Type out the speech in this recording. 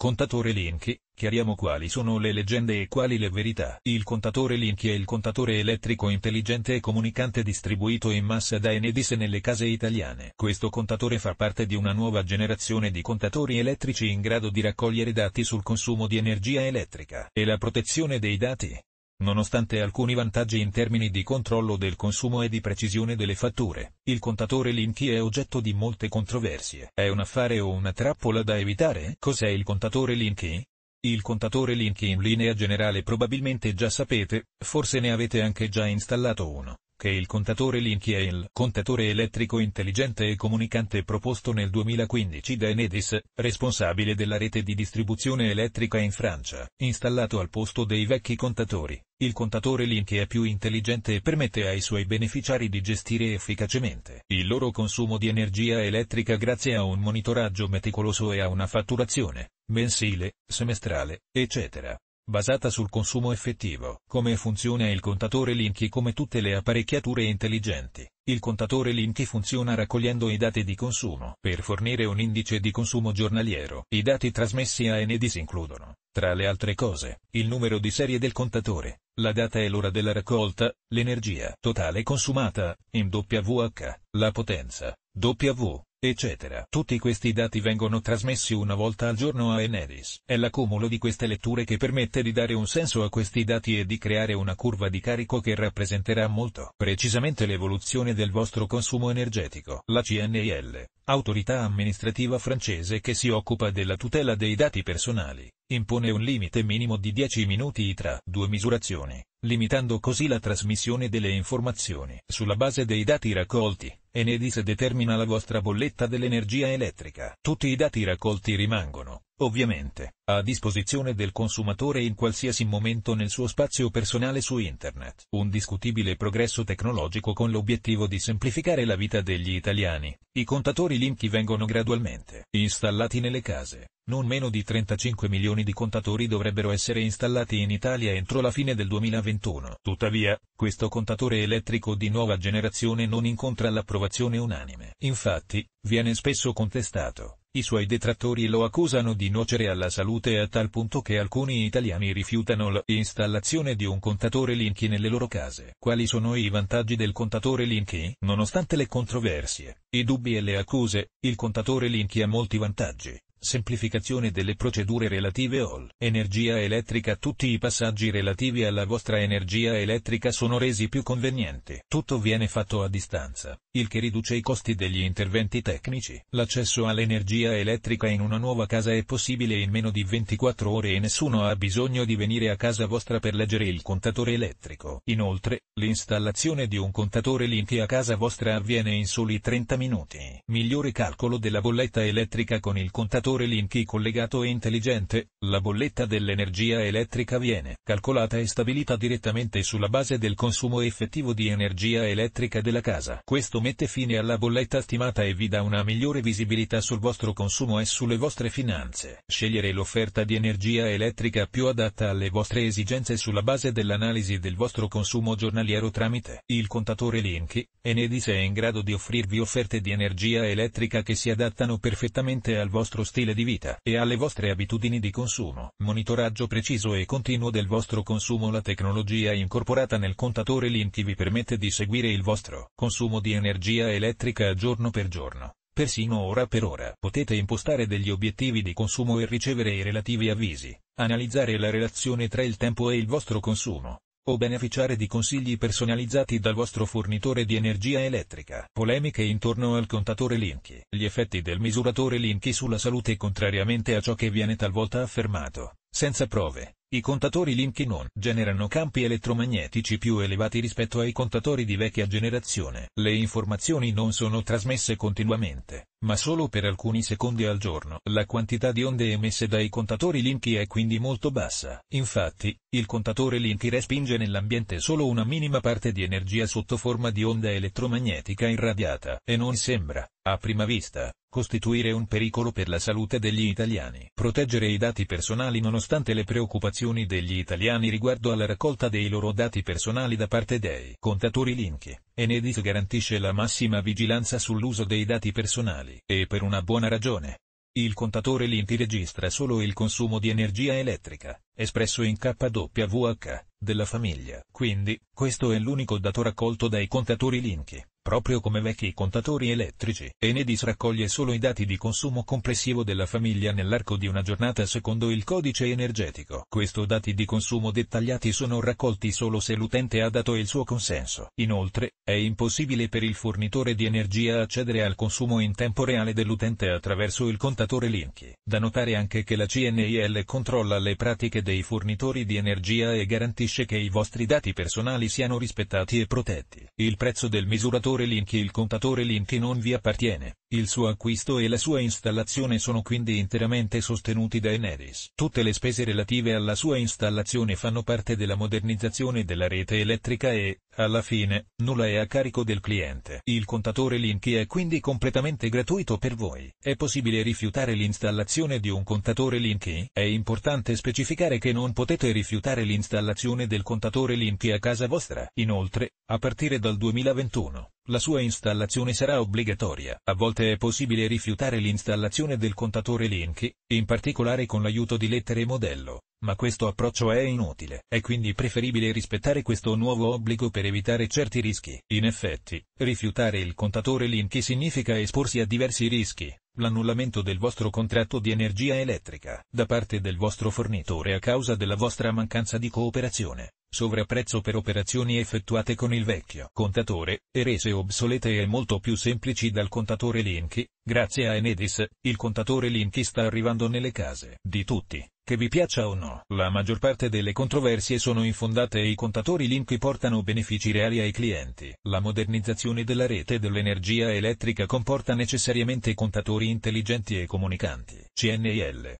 Contatore Linky, chiariamo quali sono le leggende e quali le verità. Il contatore Linky è il contatore elettrico intelligente e comunicante distribuito in massa da Enedis nelle case italiane. Questo contatore fa parte di una nuova generazione di contatori elettrici in grado di raccogliere dati sul consumo di energia elettrica e la protezione dei dati. Nonostante alcuni vantaggi in termini di controllo del consumo e di precisione delle fatture, il contatore Linky è oggetto di molte controversie. È un affare o una trappola da evitare? Cos'è il contatore Linky? Il contatore Linky in linea generale probabilmente già sapete, forse ne avete anche già installato uno che il contatore Linky è il contatore elettrico intelligente e comunicante proposto nel 2015 da Enedis, responsabile della rete di distribuzione elettrica in Francia, installato al posto dei vecchi contatori. Il contatore Linky è più intelligente e permette ai suoi beneficiari di gestire efficacemente il loro consumo di energia elettrica grazie a un monitoraggio meticoloso e a una fatturazione mensile, semestrale, eccetera basata sul consumo effettivo. Come funziona il contatore Linky Come tutte le apparecchiature intelligenti, il contatore Linky funziona raccogliendo i dati di consumo per fornire un indice di consumo giornaliero. I dati trasmessi a Enedis includono, tra le altre cose, il numero di serie del contatore, la data e l'ora della raccolta, l'energia totale consumata, in WH, la potenza, W, eccetera. Tutti questi dati vengono trasmessi una volta al giorno a Enedis. È l'accumulo di queste letture che permette di dare un senso a questi dati e di creare una curva di carico che rappresenterà molto precisamente l'evoluzione del vostro consumo energetico. La CNIL, autorità amministrativa francese che si occupa della tutela dei dati personali, impone un limite minimo di 10 minuti tra due misurazioni, limitando così la trasmissione delle informazioni sulla base dei dati raccolti. e Enedis determina la vostra bolletta dell'energia elettrica. Tutti i dati raccolti rimangono, ovviamente, a disposizione del consumatore in qualsiasi momento nel suo spazio personale su Internet. Un discutibile progresso tecnologico con l'obiettivo di semplificare la vita degli italiani. I contatori Linky vengono gradualmente installati nelle case, non meno di 35 milioni di contatori dovrebbero essere installati in Italia entro la fine del 2021. Tuttavia, questo contatore elettrico di nuova generazione non incontra l'approvazione unanime. Infatti, viene spesso contestato. I suoi detrattori lo accusano di nuocere alla salute a tal punto che alcuni italiani rifiutano l'installazione di un contatore Linky nelle loro case. Quali sono i vantaggi del contatore Linky? Nonostante le controversie, i dubbi e le accuse, il contatore Linky ha molti vantaggi semplificazione delle procedure relative all energia elettrica tutti i passaggi relativi alla vostra energia elettrica sono resi più convenienti tutto viene fatto a distanza il che riduce i costi degli interventi tecnici l'accesso all'energia elettrica in una nuova casa è possibile in meno di 24 ore e nessuno ha bisogno di venire a casa vostra per leggere il contatore elettrico inoltre l'installazione di un contatore link a casa vostra avviene in soli 30 minuti migliore calcolo della bolletta elettrica con il contatore generatore Linky collegato e intelligente, la bolletta dell'energia elettrica viene calcolata e stabilita direttamente sulla base del consumo effettivo di energia elettrica della casa. Questo mette fine alla bolletta stimata e vi dà una migliore visibilità sul vostro consumo e sulle vostre finanze. Scegliere l'offerta di energia elettrica più adatta alle vostre esigenze sulla base dell'analisi del vostro consumo giornaliero tramite il contatore Linky, Enedis è in grado di offrirvi offerte di energia elettrica che si adattano perfettamente al vostro stile stile di vita e alle vostre abitudini di consumo. Monitoraggio preciso e continuo del vostro consumo La tecnologia incorporata nel contatore Link vi permette di seguire il vostro consumo di energia elettrica giorno per giorno persino ora per ora. Potete impostare degli obiettivi di consumo e ricevere i relativi avvisi, analizzare la relazione tra il tempo e il vostro consumo, o beneficiare di consigli personalizzati dal vostro fornitore di energia elettrica. Polemiche intorno al contatore Linky. Gli effetti del misuratore Linky sulla salute contrariamente a ciò che viene talvolta affermato, senza prove, i contatori Linkinon generano campi elettromagnetici più elevati rispetto ai contatori di vecchia generazione. Le informazioni non sono trasmesse continuamente, ma solo per alcuni secondi al giorno. La quantità di onde emesse dai contatori Linky è quindi molto bassa. Infatti, il contatore Linky respinge nell'ambiente solo una minima parte di energia sotto forma di onda elettromagnetica irradiata. E non sembra, a prima vista, costituire un pericolo per la salute degli italiani. Proteggere i dati personali nonostante le preoccupazioni degli italiani riguardo alla raccolta dei loro dati personali da parte dei contatori Linky, Enedis garantisce la massima vigilanza sull'uso dei dati personali, e per una buona ragione. Il contatore Linky registra solo il consumo di energia elettrica, espresso in kWh, della famiglia. Quindi, questo è l'unico dato raccolto dai contatori Linki proprio come vecchi contatori elettrici. Enedis raccoglie solo i dati di consumo complessivo della famiglia nell'arco di una giornata secondo il codice energetico. Questo dati di consumo dettagliati sono raccolti solo se l'utente ha dato il suo consenso. Inoltre, è impossibile per il fornitore di energia accedere al consumo in tempo reale dell'utente attraverso il contatore Linky. Da notare anche che la CNIL controlla le pratiche dei fornitori di energia e garantisce che i vostri dati personali siano rispettati e protetti. Il prezzo del misuratore contatore Linky il contatore link non vi appartiene. Il suo acquisto e la sua installazione sono quindi interamente sostenuti da Enedis. Tutte le spese relative alla sua installazione fanno parte della modernizzazione della rete elettrica e, alla fine, nulla è a carico del cliente. Il contatore Linky è quindi completamente gratuito per voi. È possibile rifiutare l'installazione di un contatore Linky? È importante specificare che non potete rifiutare l'installazione del contatore Linky a casa vostra. Inoltre, a partire dal 2021, la sua installazione sarà obbligatoria. A volte volte è possibile rifiutare l'installazione del contatore link, in particolare con l'aiuto di lettere modello, ma questo approccio è inutile. È quindi preferibile rispettare questo nuovo obbligo per evitare certi rischi. In effetti, rifiutare il contatore link significa esporsi a diversi rischi, l'annullamento del vostro contratto di energia elettrica da parte del vostro fornitore a causa della vostra mancanza di cooperazione, sovrapprezzo per operazioni effettuate con il vecchio contatore, e rese obsolete e molto più semplici dal contatore Linky, grazie a Enedis, il contatore Linky sta arrivando nelle case di tutti, che vi piaccia o no. La maggior parte delle controversie sono infondate e i contatori Linky portano benefici reali ai clienti. La modernizzazione della rete dell'energia elettrica comporta necessariamente contatori intelligenti e comunicanti. CNIL